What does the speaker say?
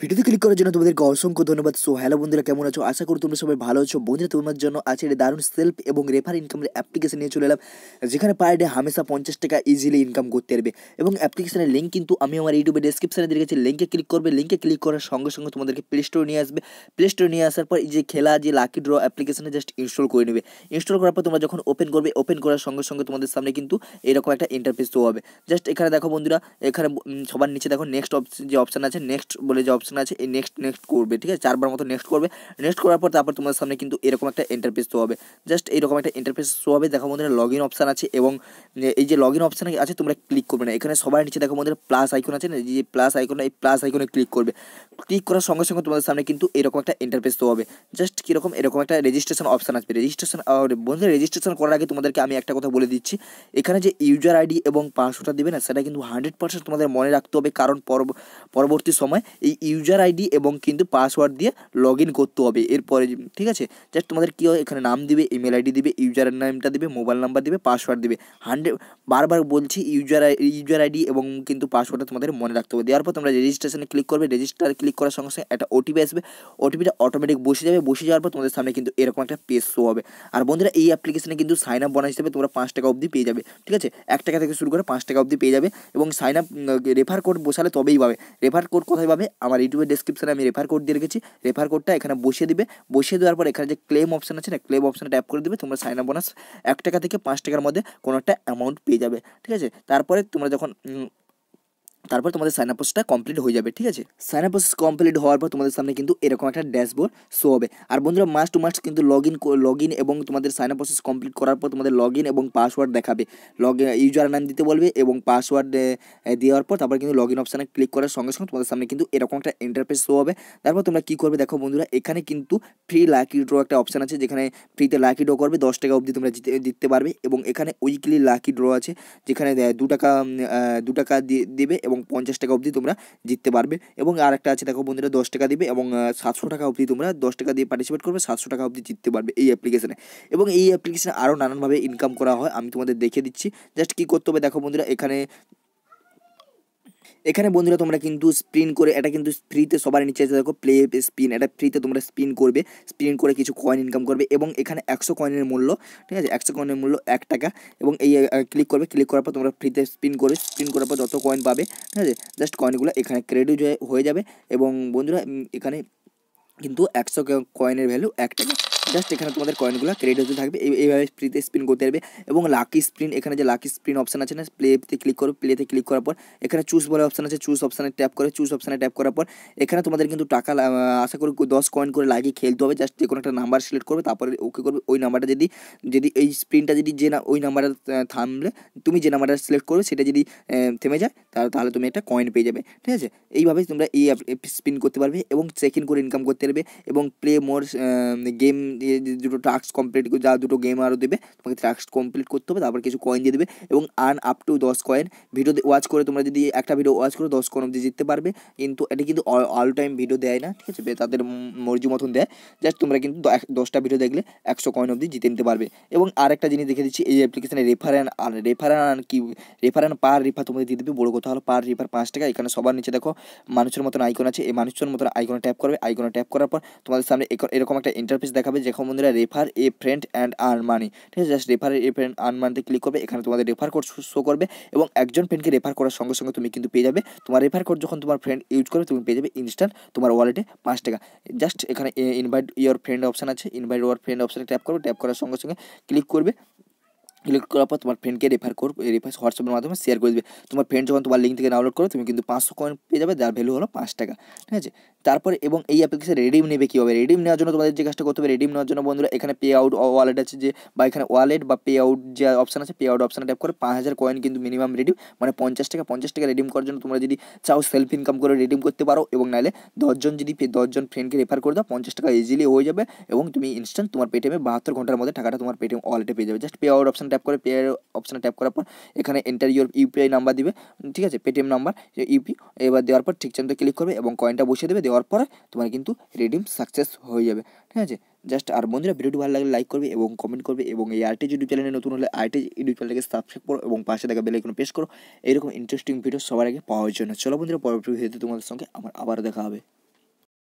ভিডিওতে ক্লিক করার জন্য তোমাদেরকে অসংখ্য ধন্যবাদ সো হ্যালো বন্ধুরা কেমন আছো আশা করি তোমরা সবাই ভালো আছো বন্ধুরা তোমার জন্য আছে এটা দারুণ সেলফ এবং রেফার ইনকামের অ্যাপ্লিকেশন নিয়ে চলে এলাম যেখানে পার ডে হামেশা পঞ্চাশ টাকা ইজিলি ইনকাম করতে পারবে এবং অ্যাপ্লিকেশনের লিঙ্ক কিন্তু আমি আমার ইউটিউবে ডিসক্রিপশানে দিয়ে গেছি লিঙ্কে ক্লিক করবে লিঙ্কে ক্লিক করার সঙ্গে সঙ্গে তোমাদেরকে প্লে স্টোর নিয়ে আসবে প্লে স্টোর নিয়ে আসার পর এই যে খেলা যে লাকি ড্র অ্যাপ্লিকেশনে জাস্ট ইনস্টল করে নেবে ইনস্টল করার পর তোমরা যখন ওপেন করবে ওপেন করার সঙ্গে সঙ্গে তোমাদের সামনে কিন্তু এরকম একটা ইন্টারফেস শো হবে জাস্ট এখানে দেখো বন্ধুরা এখানে সবার নিচে দেখো নেক্সট অপশন যে অপশান আছে নেক্সট বলে যে অপশন আছে এই নেক্সট নেক্সট করবে ঠিক আছে চারবার মতো নেক্সট করবে নেক্সট করার পর তারপর তোমাদের সামনে কিন্তু এরকম একটা ইন্টারফেস শো হবে জাস্ট এইরকম একটা ইন্টারফেস শো হবে দেখো আমাদের লগ ইন অপশান আছে এবং এই যে লগ ইন অপশান আছে তোমরা ক্লিক করবে না এখানে সবার নিচে দেখো আমাদের প্লাস আইকন আছে না যে প্লাস আইকন এই প্লাস আইকনে ক্লিক করবে ক্লিক করার সঙ্গে সঙ্গে তোমাদের সামনে কিন্তু এরকম একটা ইন্টারফেস শো হবে জাস্ট কীরকম এরকম একটা রেজিস্ট্রেশন অপশান আসবে রেজিস্ট্রেশন বন্ধুরা রেজিস্ট্রেশন করার আগে তোমাদেরকে আমি একটা কথা বলে দিচ্ছি এখানে যে ইউজার আইডি এবং পাসওয়ার্ডটা দেবে না সেটা কিন্তু হান্ড্রেড পার্সেন্ট তোমাদের মনে রাখতে হবে কারণ পরবর্তী সময় এই ইউজার আইডি এবং কিন্তু পাসওয়ার্ড দিয়ে লগ ইন করতে হবে এরপরে ঠিক আছে জাস্ট তোমাদের কী হয় এখানে নাম দিবে ইমেল আইডি দিবে ইউজার নামটা দিবে মোবাইল নাম্বার দিবে পাসওয়ার্ড দিবে হান্ড্রেড বারবার বলছি ইউজার ইউজার আইডি এবং কিন্তু পাসওয়ার্ডটা তোমাদের মনে রাখতে হবে দেওয়ার পর তোমরা রেজিস্ট্রেশনে ক্লিক করবে রেজিস্টার ক্লিক করার সঙ্গে সঙ্গে একটা ওটিপি আসবে ওটিপিটা অটোমেটিক বসে যাবে বসে যাওয়ার পর তোমাদের সামনে কিন্তু এরকম একটা পেজ শো হবে আর বন্ধুরা এই অ্যাপ্লিকেশনে কিন্তু সাইন আপ বোনাস হিসেবে তোমরা পাঁচ টাকা অবধি পেয়ে যাবে ঠিক আছে এক টাকা থেকে শুরু করে পাঁচ টাকা অবধি পেয়ে যাবে এবং সাইন আপ রেফার কোড বসালে তবেই পাবে রেফার কোড কোথায় পাবে আমার আমার ইউটিউবের ডিসক্রিপশানে আমি রেফার কোড দিয়ে রেখেছি রেফার কোডটা এখানে বসিয়ে দিবে বসিয়ে দেওয়ার পর এখানে যে ক্লেম অপশান আছে না ক্লেম অপশানে ট্যাপ করে দিবে তোমরা সাইন আপ বোনাস এক টাকা থেকে পাঁচ টাকার মধ্যে কোনো একটা অ্যামাউন্ট পেয়ে যাবে ঠিক আছে তারপরে তোমরা যখন তারপর তোমাদের সাইন আপ প্রসেসটা কমপ্লিট হয়ে যাবে ঠিক আছে সাইন আপ প্রসেস কমপ্লিট হওয়ার পর তোমাদের সামনে কিন্তু এরকম একটা ড্যাশবোর্ড শো হবে আর বন্ধুরা মাস টু মাস কিন্তু লগ ইন লগ ইন এবং তোমাদের সাইন আপ প্রসেস কমপ্লিট করার পর তোমাদের লগ ইন এবং পাসওয়ার্ড দেখাবে লগ ইউজার নাম দিতে বলবে এবং পাসওয়ার্ড দেওয়ার পর তারপর কিন্তু লগ ইন অপশানে ক্লিক করার সঙ্গে সঙ্গে তোমাদের সামনে কিন্তু এরকম একটা ইন্টারফেস শো হবে তারপর তোমরা কী করবে দেখো বন্ধুরা এখানে কিন্তু ফ্রি লাকি ড্র একটা অপশান আছে যেখানে ফ্রিতে লাকি ড্র করবে দশ টাকা অবধি তোমরা জিতে জিততে পারবে এবং এখানে উইকলি লাকি ড্র আছে যেখানে দু টাকা দু টাকা দিয়ে দেবে এবং এবং পঞ্চাশ টাকা অবধি তোমরা জিততে পারবে এবং আর একটা আছে দেখো বন্ধুরা দশ টাকা দিবে এবং সাতশো টাকা অবধি তোমরা দশ টাকা দিয়ে পার্টিসিপেট করবে সাতশো টাকা অবধি জিততে পারবে এই অ্যাপ্লিকেশানে এবং এই অ্যাপ্লিকেশানে আরও নানানভাবে ইনকাম করা হয় আমি তোমাদের দেখিয়ে দিচ্ছি জাস্ট কী করতে হবে দেখো বন্ধুরা এখানে এখানে বন্ধুরা তোমরা কিন্তু স্প্রিন করে এটা কিন্তু ফ্রিতে সবার নিচে দেখো প্লে স্পিন এটা ফ্রিতে তোমরা স্পিন করবে স্পিন করে কিছু কয়েন ইনকাম করবে এবং এখানে একশো কয়েনের মূল্য ঠিক আছে একশো কয়েনের মূল্য এক টাকা এবং এই ক্লিক করবে ক্লিক করার পর তোমরা ফ্রিতে স্পিন করবে স্পিন করার পর যত কয়েন পাবে ঠিক আছে জাস্ট কয়েনগুলো এখানে ক্রেডিট হয়ে যাবে এবং বন্ধুরা এখানে কিন্তু একশো কয়েনের ভ্যালু এক টাকা জাস্ট এখানে তোমাদের কয়েনগুলো ক্রেডিট হতে থাকবে এইভাবে ফ্রিতে স্পিন করতে পারবে এবং লাকি স্প্রিন এখানে যে লাকি স্প্রিন অপশান আছে না প্লেতে ক্লিক করো প্লেতে ক্লিক করার পর এখানে চুজ বলে অপশান আছে চুজ অপশানে ট্যাপ করে চুজ অপশানে ট্যাপ করার পর এখানে তোমাদের কিন্তু টাকা আশা করি দশ কয়েন করে লাগিয়ে খেলতে হবে জাস্ট যে কোনো একটা নাম্বার সিলেক্ট করবে তারপরে ওকে করবে ওই নাম্বারটা যদি যদি এই স্প্রিনটা যদি যে না ওই নাম্বারটা থামলে তুমি যে নাম্বারটা সিলেক্ট করবে সেটা যদি থেমে যায় তাহলে তুমি একটা কয়েন পেয়ে যাবে ঠিক আছে এইভাবেই তোমরা এই স্পিন করতে পারবে এবং চেক ইন করে ইনকাম করতে পারবে এবং প্লে মোর গেম দুটো টাস্ক কমপ্লিট যা দুটো গেম আরও দেবে তোমাকে টাস্ক কমপ্লিট করতে হবে তারপর কিছু কয়েন দিয়ে দেবে এবং আর্ন আপ টু দশ কয়েন ভিডিও ওয়াচ করে তোমরা যদি একটা ভিডিও ওয়াচ করে দশ কয়েন অবধি জিততে পারবে কিন্তু এটা কিন্তু অল টাইম ভিডিও দেয় না ঠিক আছে তাদের মর্জি মতন দেয় জাস্ট তোমরা কিন্তু দশটা ভিডিও দেখলে একশো কয়েন অবধি জিতে নিতে পারবে এবং আরেকটা জিনিস দেখে দিচ্ছি এই অ্যাপ্লিকেশানে রেফারেন আর রেফারেন কি রেফারেন পার রেফার তোমাদের দিয়ে দেবে বড় কথা হলো পার রিভার পাঁচ টাকা এখানে সবার নিচে দেখো মানুষের মতন আইকন আছে এই মানুষের মতন আইকনে ট্যাপ করবে আইকনে ট্যাপ করার পর তোমাদের সামনে এরকম একটা ইন্টারফেস দেখাবে যেখান বন্ধুরা refer a friend and earn money ঠিক আছে just refer a friend earn মানিতে ক্লিক করবে এখানে তোমাদের রেফার কোড শো করবে এবং একজন ফ্রেন্ডকে রেফার করার সঙ্গে সঙ্গে তুমি কিন্তু পেয়ে যাবে তোমার রেফার কোড যখন তোমার ফ্রেন্ড ইউজ করবে তুমি পেয়ে যাবে ইনস্ট্যান্ট তোমার ওয়ালেটে পাঁচ টাকা জাস্ট এখানে ইনভাইট ইয়োর ফ্রেন্ড অপশান আছে ইনভাইট ওয়ার ফ্রেন্ড অপশানে ট্যাপ করবে ট্যাপ করার সঙ্গে সঙ্গে ক্লিক করবে ক্লিক করার পর তোমার ফ্রেন্ডকে রেফার কর রেফার হোয়াটসঅ্যাপের মাধ্যমে শেয়ার করে দেবে তোমার ফ্রেন্ড যখন তোমার লিঙ্ক থেকে ডাউনলোড করো তুমি কিন্তু পাঁচশো কয়েন পেয়ে যাবে যার ভ্যালু হলো পাঁচ টাকা ঠিক আছে তারপরে এবং এই অ্যাপ্লিকেশন রেডিম নেবে কীভাবে রেডিম নেওয়ার জন্য তোমাদের যে কাজটা করতে হবে রেডিম নেওয়ার জন্য বন্ধুরা এখানে পে আউট ওয়ালেট আছে যে বা এখানে ওয়ালেট বা পে আউট যে অপশান আছে পে আউট অপশানে ট্যাপ করে পাঁচ হাজার কয়েন কিন্তু মিনিমাম রেডিম মানে পঞ্চাশ টাকা পঞ্চাশ টাকা রেডিম করার জন্য তোমরা যদি চাও সেলফ ইনকাম করে রেডিম করতে পারো এবং নাহলে দশজন যদি দশজন ফ্রেন্ডকে রেফার করে দাও পঞ্চাশ টাকা ইজিলি হয়ে যাবে এবং তুমি ইনস্ট্যান্ট তোমার পেটিএমে বাহাত্তর ঘন্টার মধ্যে টাকাটা তোমার পেটিএম ওয়ালেটে পেয়ে যাবে জাস্ট পে আউট অপশানটা ট্যাপ করে পে অপশানে ট্যাপ করার পর এখানে এন্টার ইউর ইউপিআই নাম্বার দিবে ঠিক আছে পেটিএম নাম্বার ইউপি এবার দেওয়ার পর ঠিক চান্ত ক্লিক করবে এবং কয়েনটা বসিয়ে দেবে দেওয়ার পরে তোমার কিন্তু রিডিম সাকসেস হয়ে যাবে ঠিক আছে জাস্ট আর বন্ধুরা ভিডিওটি ভালো লাগলে লাইক করবে এবং কমেন্ট করবে এবং এই আরটিজ ইউটিউব চ্যানেলে নতুন হলে আরটিজ ইউটিউব চ্যানেলকে সাবস্ক্রাইব করো এবং পাশে দেখা বেলে কোনো পেশ করো এরকম ইন্টারেস্টিং ভিডিও সবার আগে পাওয়ার জন্য চলো বন্ধুরা পরবর্তী ভিডিওতে তোমাদের সঙ্গে আমার আবার দেখা হবে